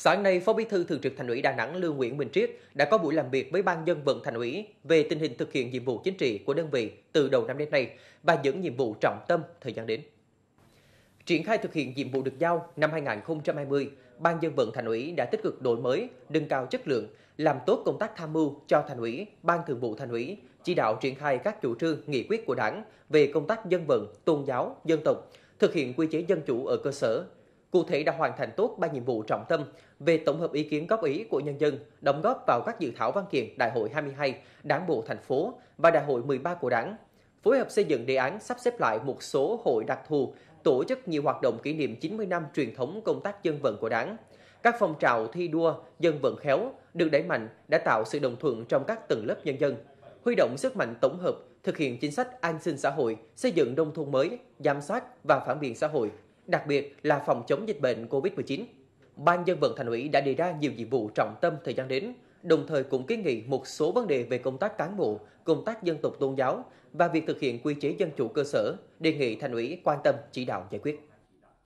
Sáng nay, Phó Bí thư Thường trực Thành ủy Đà Nẵng Lương Nguyễn Minh Triết đã có buổi làm việc với Ban dân vận Thành ủy về tình hình thực hiện nhiệm vụ chính trị của đơn vị từ đầu năm đến nay và những nhiệm vụ trọng tâm thời gian đến. Triển khai thực hiện nhiệm vụ được giao năm 2020, Ban dân vận Thành ủy đã tích cực đổi mới, nâng cao chất lượng, làm tốt công tác tham mưu cho Thành ủy, Ban thường vụ Thành ủy, chỉ đạo triển khai các chủ trương, nghị quyết của Đảng về công tác dân vận, tôn giáo, dân tộc, thực hiện quy chế dân chủ ở cơ sở, cụ thể đã hoàn thành tốt ba nhiệm vụ trọng tâm về tổng hợp ý kiến góp ý của nhân dân, đóng góp vào các dự thảo văn kiện Đại hội 22 Đảng bộ thành phố và Đại hội 13 của Đảng, phối hợp xây dựng đề án sắp xếp lại một số hội đặc thù, tổ chức nhiều hoạt động kỷ niệm 90 năm truyền thống công tác dân vận của Đảng. Các phong trào thi đua dân vận khéo được đẩy mạnh đã tạo sự đồng thuận trong các tầng lớp nhân dân, huy động sức mạnh tổng hợp thực hiện chính sách an sinh xã hội, xây dựng nông thôn mới, giám sát và phản biện xã hội đặc biệt là phòng chống dịch bệnh COVID-19. Ban dân vận thành ủy đã đề ra nhiều nhiệm vụ trọng tâm thời gian đến, đồng thời cũng kiến nghị một số vấn đề về công tác cán bộ, công tác dân tộc tôn giáo và việc thực hiện quy chế dân chủ cơ sở, đề nghị thành ủy quan tâm chỉ đạo giải quyết.